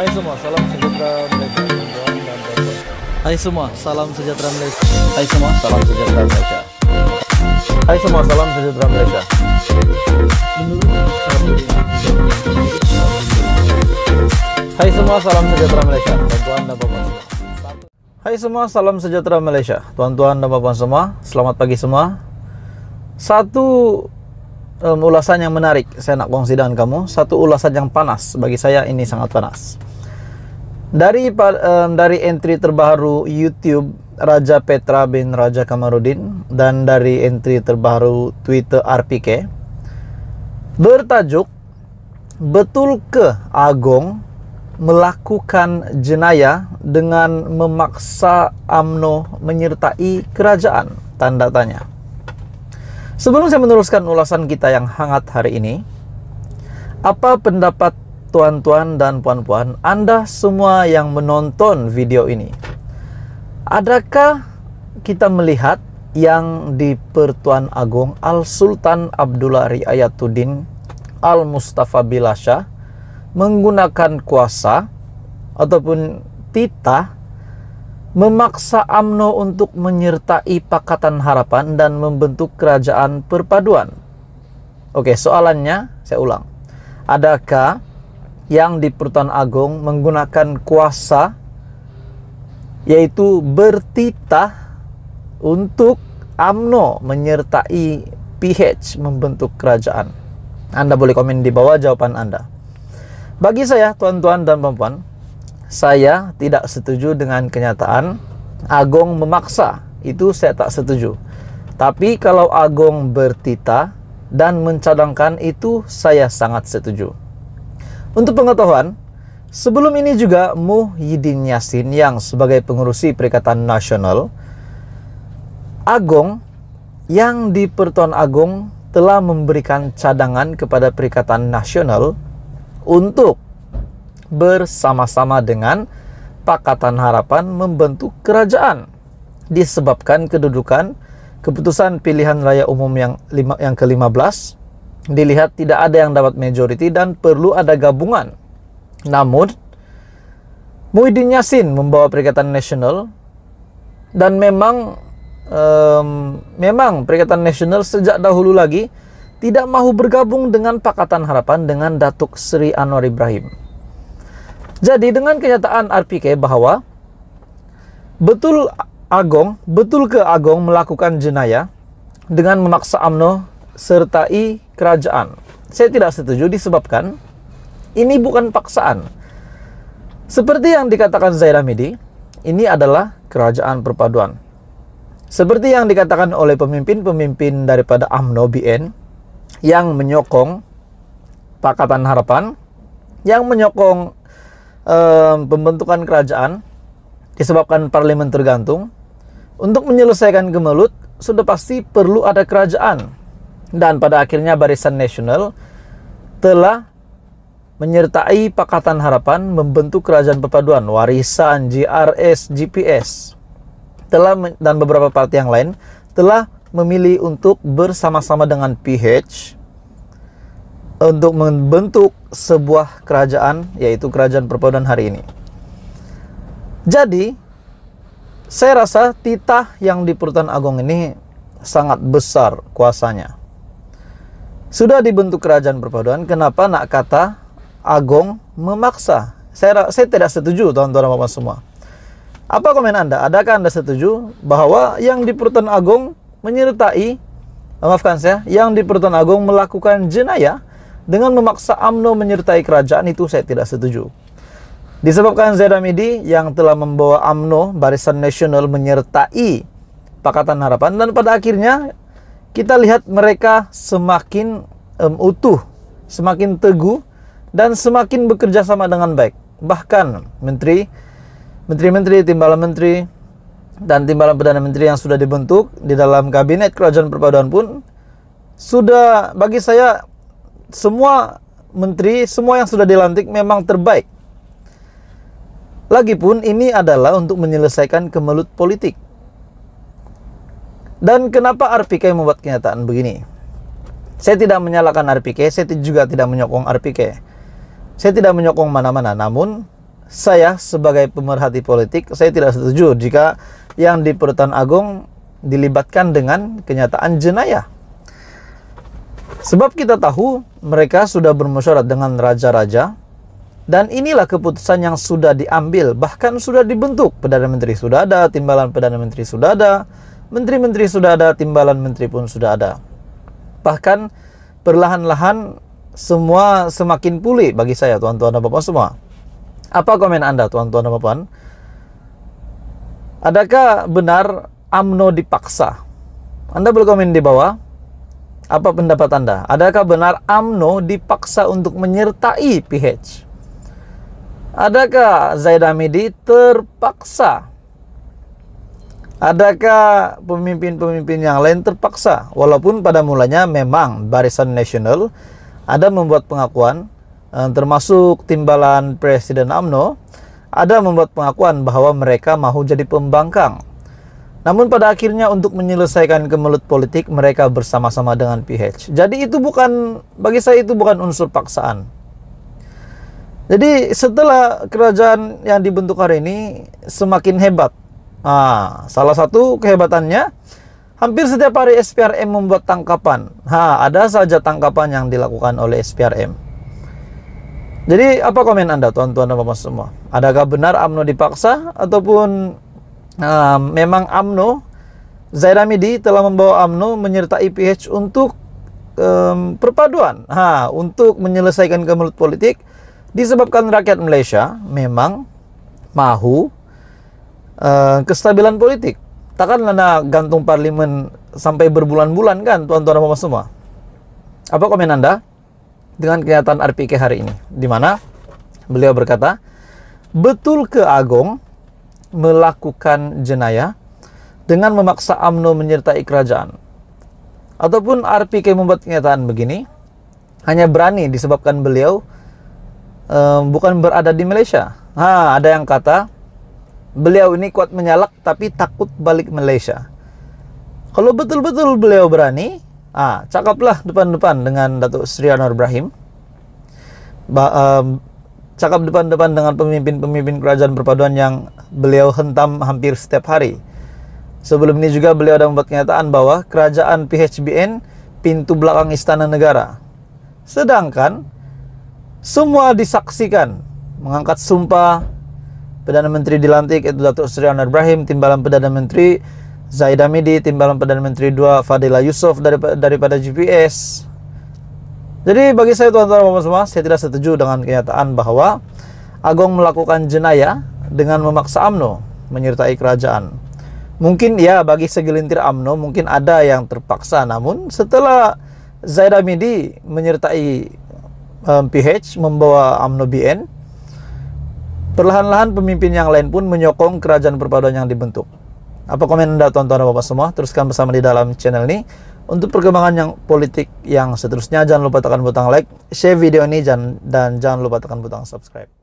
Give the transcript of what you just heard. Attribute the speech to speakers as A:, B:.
A: Hai semua, salam sejahtera Malaysia. Hai semua, salam sejahtera Malaysia. Hai semua, salam sejahtera Malaysia. Hai semua, salam sejahtera Malaysia. Hai semua, salam sejahtera Malaysia. Tuan-tuan dan puan-puan semua. Hai semua, salam sejahtera Malaysia. Tuan-tuan dan puan-puan semua, selamat pagi semua. Satu um, ulasan yang menarik saya nak kongsi dengan kamu. Satu ulasan yang panas bagi saya ini sangat panas. Dari um, dari entry terbaru YouTube Raja Petra bin Raja Kamarudin dan dari entry terbaru Twitter RPK bertajuk Betul ke Agong melakukan jenayah dengan memaksa AMNO menyertai kerajaan? Tanda tanya. Sebelum saya meneruskan ulasan kita yang hangat hari ini, apa pendapat tuan-tuan dan puan-puan, Anda semua yang menonton video ini. Adakah kita melihat yang di Pertuan Agung Al-Sultan Abdullah Riayatuddin Al-Mustafa Bilasha menggunakan kuasa ataupun titah memaksa AMNO untuk menyertai Pakatan Harapan dan membentuk kerajaan perpaduan. Oke, soalannya saya ulang. Adakah yang di Pertuan Agung menggunakan kuasa yaitu bertitah untuk AMNO menyertai PH membentuk kerajaan. Anda boleh komen di bawah jawaban Anda. Bagi saya, tuan-tuan dan puan, saya tidak setuju dengan kenyataan Agong memaksa. Itu saya tak setuju. Tapi kalau Agong bertitah dan mencadangkan itu saya sangat setuju. Untuk pengetahuan, sebelum ini juga Muhyiddin Yassin yang sebagai pengurusi Perikatan Nasional Agung yang di Pertuan Agung telah memberikan cadangan kepada Perikatan Nasional untuk bersama-sama dengan Pakatan Harapan membentuk kerajaan disebabkan kedudukan keputusan pilihan raya umum yang lima, yang ke-15 dilihat tidak ada yang dapat majority dan perlu ada gabungan. Namun, Muhyiddin Yassin membawa Perikatan Nasional dan memang um, memang Perikatan Nasional sejak dahulu lagi tidak mau bergabung dengan Pakatan Harapan dengan Datuk Sri Anwar Ibrahim. Jadi dengan kenyataan RPK bahwa betul Agong, betul ke Agong melakukan jenayah dengan memaksa AMNO sertai kerajaan. Saya tidak setuju disebabkan ini bukan paksaan. Seperti yang dikatakan Midi, ini adalah kerajaan perpaduan. Seperti yang dikatakan oleh pemimpin-pemimpin daripada AMNO BN yang menyokong Pakatan Harapan, yang menyokong eh, pembentukan kerajaan disebabkan parlemen tergantung, untuk menyelesaikan gemelut sudah pasti perlu ada kerajaan dan pada akhirnya Barisan Nasional telah menyertai Pakatan Harapan membentuk kerajaan perpaduan warisan GRS GPS telah dan beberapa partai yang lain telah memilih untuk bersama-sama dengan PH untuk membentuk sebuah kerajaan yaitu kerajaan perpaduan hari ini. Jadi saya rasa titah yang di Perutan Agung ini sangat besar kuasanya sudah dibentuk kerajaan perpaduan, kenapa nak kata Agong memaksa? Saya, saya tidak setuju, tuan-tuan dan bapak semua. Apa komen Anda? Adakah Anda setuju bahwa yang di perutan Agong menyertai, eh, maafkan saya, yang di perutan Agong melakukan jenayah dengan memaksa AMNO menyertai kerajaan itu saya tidak setuju. Disebabkan Zedamidi yang telah membawa AMNO Barisan Nasional menyertai Pakatan Harapan dan pada akhirnya kita lihat mereka semakin um, utuh, semakin teguh dan semakin bekerja sama dengan baik. Bahkan menteri, menteri-menteri, timbalan menteri dan timbalan perdana menteri yang sudah dibentuk di dalam kabinet kerajaan perpaduan pun sudah bagi saya semua menteri, semua yang sudah dilantik memang terbaik. Lagipun ini adalah untuk menyelesaikan kemelut politik dan kenapa RPK membuat kenyataan begini? Saya tidak menyalahkan RPK, saya juga tidak menyokong RPK. Saya tidak menyokong mana-mana, namun saya sebagai pemerhati politik, saya tidak setuju jika yang di Perutan Agung dilibatkan dengan kenyataan jenayah. Sebab kita tahu mereka sudah bermusyawarah dengan raja-raja dan inilah keputusan yang sudah diambil bahkan sudah dibentuk Perdana Menteri sudah ada, timbalan Perdana Menteri sudah ada, Menteri-menteri sudah ada, timbalan menteri pun sudah ada. Bahkan perlahan-lahan semua semakin pulih bagi saya tuan-tuan dan bapak semua. Apa komen Anda tuan-tuan dan bapak? Adakah benar AMNO dipaksa? Anda boleh komen di bawah. Apa pendapat Anda? Adakah benar AMNO dipaksa untuk menyertai PH? Adakah Zaid terpaksa Adakah pemimpin-pemimpin yang lain terpaksa walaupun pada mulanya memang Barisan Nasional ada membuat pengakuan eh, termasuk timbalan Presiden AMNO ada membuat pengakuan bahwa mereka mau jadi pembangkang. Namun pada akhirnya untuk menyelesaikan kemelut politik mereka bersama-sama dengan PH. Jadi itu bukan bagi saya itu bukan unsur paksaan. Jadi setelah kerajaan yang dibentuk hari ini semakin hebat Ah, salah satu kehebatannya hampir setiap hari SPRM membuat tangkapan. Ha, ada saja tangkapan yang dilakukan oleh SPRM. Jadi apa komen Anda tuan-tuan dan bapak semua? Adakah benar AMNO dipaksa ataupun uh, memang AMNO Zairamidi telah membawa AMNO menyertai PH untuk um, perpaduan. Ha, untuk menyelesaikan kemelut politik disebabkan rakyat Malaysia memang mahu uh, kestabilan politik. Takkan lana gantung parlimen sampai berbulan-bulan kan tuan-tuan dan semua? Apa komen Anda dengan kenyataan RPK hari ini? Di mana beliau berkata, "Betul ke Agong melakukan jenayah dengan memaksa AMNO menyertai kerajaan?" Ataupun RPK membuat kenyataan begini, hanya berani disebabkan beliau eh, bukan berada di Malaysia. Ha, ada yang kata Beliau ini kuat menyalak tapi takut balik Malaysia. Kalau betul-betul beliau berani, ah, cakaplah depan-depan dengan Datuk Sri Anwar Ibrahim. Ba um, cakap depan-depan dengan pemimpin-pemimpin kerajaan perpaduan yang beliau hentam hampir setiap hari. Sebelum ini juga beliau ada membuat kenyataan bahwa kerajaan PHBN pintu belakang istana negara. Sedangkan semua disaksikan mengangkat sumpah Perdana Menteri dilantik itu Datuk Seri Anwar Ibrahim, Timbalan Perdana Menteri Zaid Hamidi, Timbalan Perdana Menteri 2 Fadila Yusof daripada, daripada GPS. Jadi bagi saya tuan-tuan dan -tuan, semua, saya tidak setuju dengan kenyataan bahwa Agong melakukan jenayah dengan memaksa AMNO menyertai kerajaan. Mungkin ya bagi segelintir AMNO mungkin ada yang terpaksa namun setelah Zaid Hamidi menyertai um, PH membawa AMNO BN Perlahan-lahan pemimpin yang lain pun menyokong kerajaan perpaduan yang dibentuk. Apa komen Anda tonton Bapak semua? Teruskan bersama di dalam channel ini. Untuk perkembangan yang politik yang seterusnya, jangan lupa tekan butang like, share video ini, dan, dan jangan lupa tekan butang subscribe.